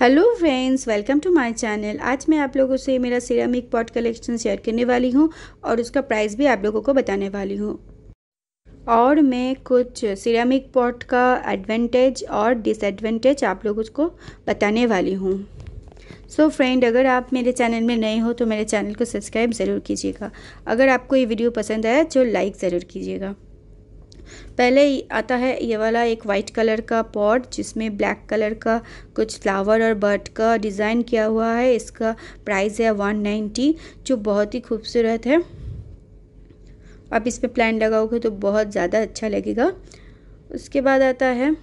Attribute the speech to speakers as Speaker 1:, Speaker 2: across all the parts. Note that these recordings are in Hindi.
Speaker 1: hello friends welcome to my channel आज मैं आप लोगों से मेरा सिरामिक पॉट कलेक्शन शेयर करने वाली हूँ और उसका प्राइस भी आप लोगों को बताने वाली हूँ और मैं कुछ सिरामिक पॉट का एडवांटेज और डिसएडवांटेज आप लोगों को बताने वाली हूँ सो so फ्रेंड अगर आप मेरे चैनल में नए हो तो मेरे चैनल को सब्सक्राइब ज़रूर कीजिएगा अगर आपको ये वीडियो पसंद आया तो लाइक ज़रूर कीजिएगा पहले आता है ये वाला एक वाइट कलर का पॉट जिसमें ब्लैक कलर का कुछ फ्लावर और बर्ड का डिज़ाइन किया हुआ है इसका प्राइस है 190 जो बहुत ही खूबसूरत है आप इस पर प्लान लगाओगे तो बहुत ज़्यादा अच्छा लगेगा उसके बाद आता है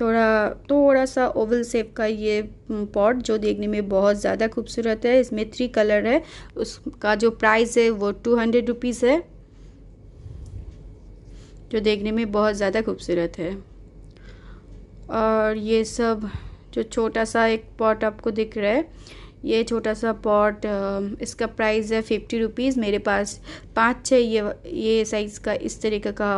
Speaker 1: थोड़ा थोड़ा सा ओवल सेप का ये पॉट जो देखने में बहुत ज़्यादा खूबसूरत है इसमें थ्री कलर है उसका जो प्राइस है वो टू हंड्रेड रुपीज़ है जो देखने में बहुत ज़्यादा खूबसूरत है और ये सब जो छोटा सा एक पॉट आपको दिख रहा है ये छोटा सा पॉट इसका प्राइस है फिफ्टी रुपीज़ मेरे पास पाँच छः ये ये साइज़ का इस तरीके का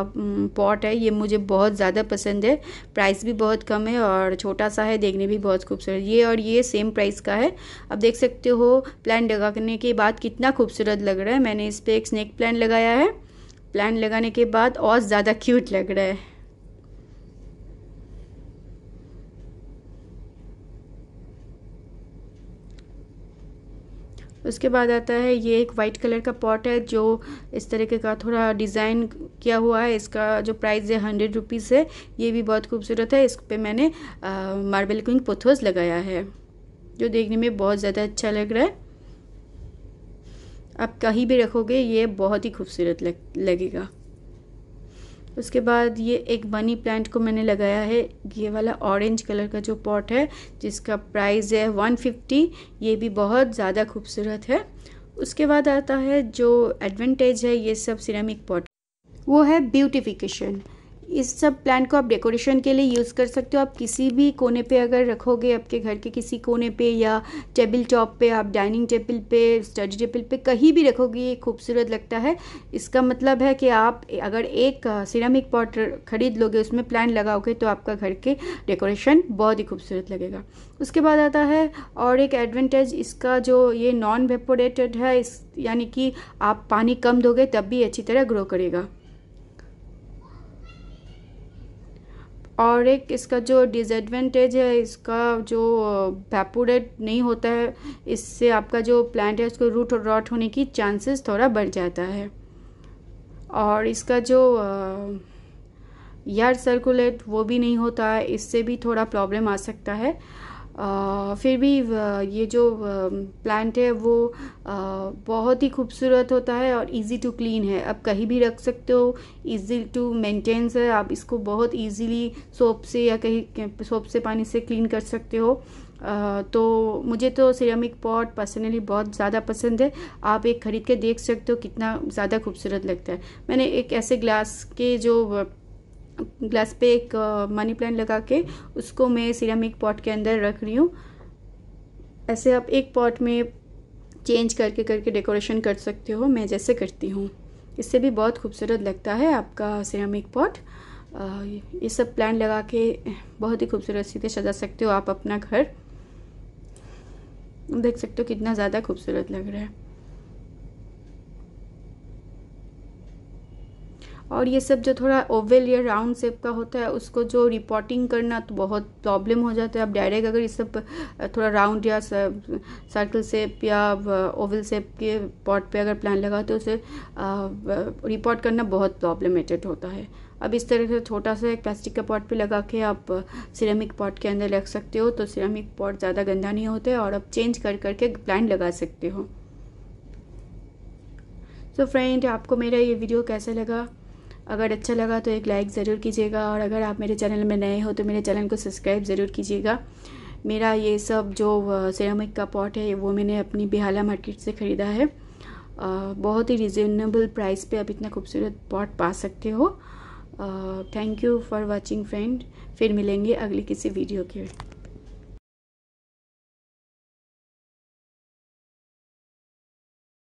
Speaker 1: पॉट है ये मुझे बहुत ज़्यादा पसंद है प्राइस भी बहुत कम है और छोटा सा है देखने भी बहुत खूबसूरत ये और ये सेम प्राइस का है अब देख सकते हो प्लान लगाने के बाद कितना खूबसूरत लग रहा है मैंने इस पर एक स्नैक प्लान लगाया है प्लान लगाने के बाद और ज़्यादा क्यूट लग रहा है उसके बाद आता है ये एक वाइट कलर का पॉट है जो इस तरीके का थोड़ा डिज़ाइन किया हुआ है इसका जो प्राइस है हंड्रेड रुपीज़ है ये भी बहुत खूबसूरत है इस पर मैंने मार्बल क्विंग पोथोस लगाया है जो देखने में बहुत ज़्यादा अच्छा लग रहा है आप कहीं भी रखोगे ये बहुत ही खूबसूरत लग, लगेगा उसके बाद ये एक मनी प्लांट को मैंने लगाया है ये वाला ऑरेंज कलर का जो पॉट है जिसका प्राइस है वन फिफ्टी ये भी बहुत ज़्यादा खूबसूरत है उसके बाद आता है जो एडवांटेज है ये सब सिरेमिक पॉट वो है ब्यूटिफिकेशन इस सब प्लांट को आप डेकोरेशन के लिए यूज़ कर सकते हो आप किसी भी कोने पे अगर रखोगे आपके घर के किसी कोने पे या टेबल टॉप पे आप डाइनिंग टेबल पे स्टडी टेबल पे कहीं भी रखोगे ये खूबसूरत लगता है इसका मतलब है कि आप अगर एक सिरामिक पॉट खरीद लोगे उसमें प्लांट लगाओगे तो आपका घर के डेकोरेशन बहुत ही खूबसूरत लगेगा उसके बाद आता है और एक एडवांटेज इसका जो ये नॉन वेपोरेटेड है इस यानी कि आप पानी कम दोगे तब भी अच्छी तरह ग्रो करेगा और एक इसका जो डिसएडवांटेज है इसका जो पैपोरेट नहीं होता है इससे आपका जो प्लांट है उसको रूट और रॉट होने की चांसेस थोड़ा बढ़ जाता है और इसका जो यार सर्कुलेट वो भी नहीं होता है इससे भी थोड़ा प्रॉब्लम आ सकता है फिर भी ये जो प्लांट है वो बहुत ही खूबसूरत होता है और इजी टू क्लीन है आप कहीं भी रख सकते हो इजी टू मेंटेन्स है आप इसको बहुत इजीली सोप से या कहीं सोप से पानी से क्लीन कर सकते हो तो मुझे तो सिरेमिक पॉट पर्सनली बहुत ज़्यादा पसंद है आप एक ख़रीद के देख सकते हो कितना ज़्यादा खूबसूरत लगता है मैंने एक ऐसे ग्लास के जो ग्लास पे एक मनी प्लांट लगा के उसको मैं सिरामिक पॉट के अंदर रख रही हूँ ऐसे आप एक पॉट में चेंज करके करके डेकोरेशन कर सकते हो मैं जैसे करती हूँ इससे भी बहुत खूबसूरत लगता है आपका सिरामिक पॉट ये सब प्लांट लगा के बहुत ही खूबसूरत सीधे सजा सकते हो आप अपना घर देख सकते हो कितना ज़्यादा खूबसूरत लग रहा है और ये सब जो थोड़ा ओवल या राउंड शेप का होता है उसको जो रिपोर्टिंग करना तो बहुत प्रॉब्लम हो जाता है आप डायरेक्ट अगर ये सब थोड़ा राउंड या सर्कल शेप या ओवल शेप के पॉट पे अगर प्लान लगा तो उसे रिपोर्ट करना बहुत प्रॉब्लमेटेड होता है अब इस तरह से छोटा सा एक प्लास्टिक का पॉट पे लगा के आप सिरेमिक पॉट के अंदर रख सकते हो तो सिरेमिक पॉट ज़्यादा गंदा नहीं होते और आप चेंज कर करके प्लान लगा सकते हो तो so फ्रेंड आपको मेरा ये वीडियो कैसा लगा अगर अच्छा लगा तो एक लाइक ज़रूर कीजिएगा और अगर आप मेरे चैनल में नए हो तो मेरे चैनल को सब्सक्राइब ज़रूर कीजिएगा मेरा ये सब जो सिरामिक का पॉट है वो मैंने अपनी बिहाला मार्केट से ख़रीदा है बहुत ही रिजनेबल प्राइस पे आप इतना खूबसूरत पॉट पा सकते हो thank you for watching friend फिर मिलेंगे अगली किसी वीडियो के